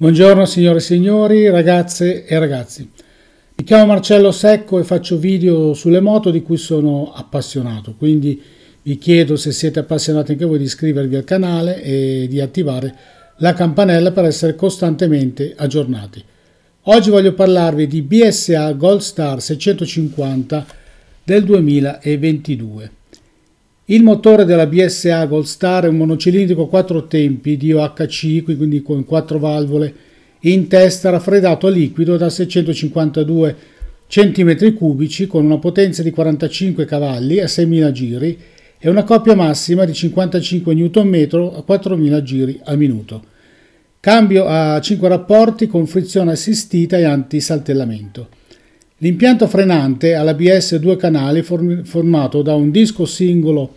Buongiorno signore e signori, ragazze e ragazzi. Mi chiamo Marcello Secco e faccio video sulle moto di cui sono appassionato, quindi vi chiedo se siete appassionati anche voi di iscrivervi al canale e di attivare la campanella per essere costantemente aggiornati. Oggi voglio parlarvi di BSA Gold Star 650 del 2022. Il motore della BSA Gold Star è un monocilindrico a quattro tempi di OHC, quindi con quattro valvole, in testa raffreddato a liquido da 652 cm3 con una potenza di 45 cavalli a 6.000 giri e una coppia massima di 55 Nm a 4.000 giri al minuto. Cambio a 5 rapporti con frizione assistita e antisaltellamento. L'impianto frenante all'ABS due canali formato da un disco singolo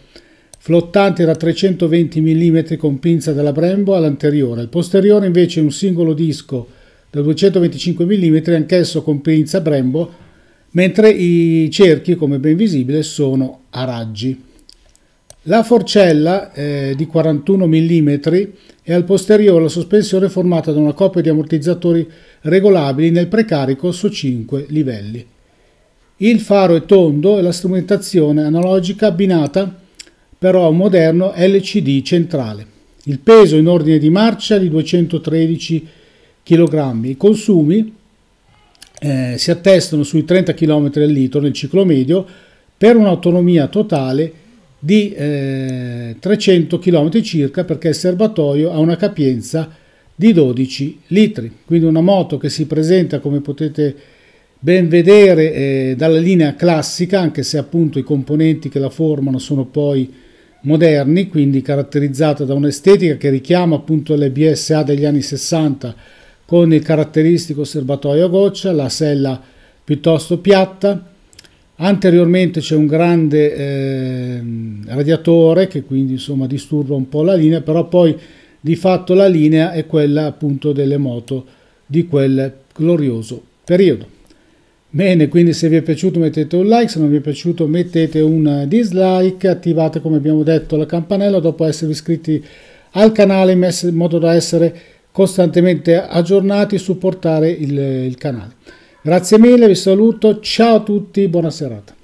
flottante da 320 mm con pinza della Brembo all'anteriore, il posteriore invece un singolo disco da 225 mm anch'esso con pinza Brembo, mentre i cerchi, come ben visibile, sono a raggi. La forcella eh, di 41 mm e al posteriore la sospensione è formata da una coppia di ammortizzatori regolabili nel precarico su 5 livelli. Il faro è tondo e la strumentazione analogica abbinata però a un moderno LCD centrale. Il peso in ordine di marcia è di 213 kg. I consumi eh, si attestano sui 30 km al litro nel ciclo medio per un'autonomia totale di di eh, 300 km circa perché il serbatoio ha una capienza di 12 litri. Quindi una moto che si presenta come potete ben vedere eh, dalla linea classica, anche se appunto i componenti che la formano sono poi moderni, quindi caratterizzata da un'estetica che richiama appunto le BSA degli anni 60 con il caratteristico serbatoio a goccia, la sella piuttosto piatta, Anteriormente c'è un grande eh, radiatore che quindi insomma disturba un po' la linea, però poi di fatto la linea è quella appunto delle moto di quel glorioso periodo. Bene, quindi se vi è piaciuto mettete un like, se non vi è piaciuto mettete un dislike, attivate come abbiamo detto la campanella dopo esservi iscritti al canale in modo da essere costantemente aggiornati e supportare il, il canale. Grazie mille, vi saluto, ciao a tutti, buona serata.